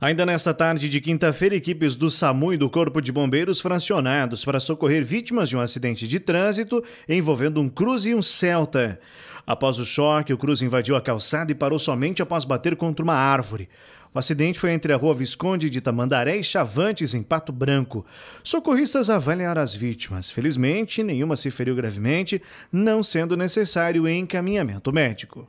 Ainda nesta tarde de quinta-feira, equipes do SAMU e do Corpo de Bombeiros fracionados para socorrer vítimas de um acidente de trânsito envolvendo um Cruze e um Celta. Após o choque, o Cruze invadiu a calçada e parou somente após bater contra uma árvore. O acidente foi entre a rua Visconde de Tamandaré e Chavantes, em Pato Branco. Socorristas avaliaram as vítimas. Felizmente, nenhuma se feriu gravemente, não sendo necessário encaminhamento médico.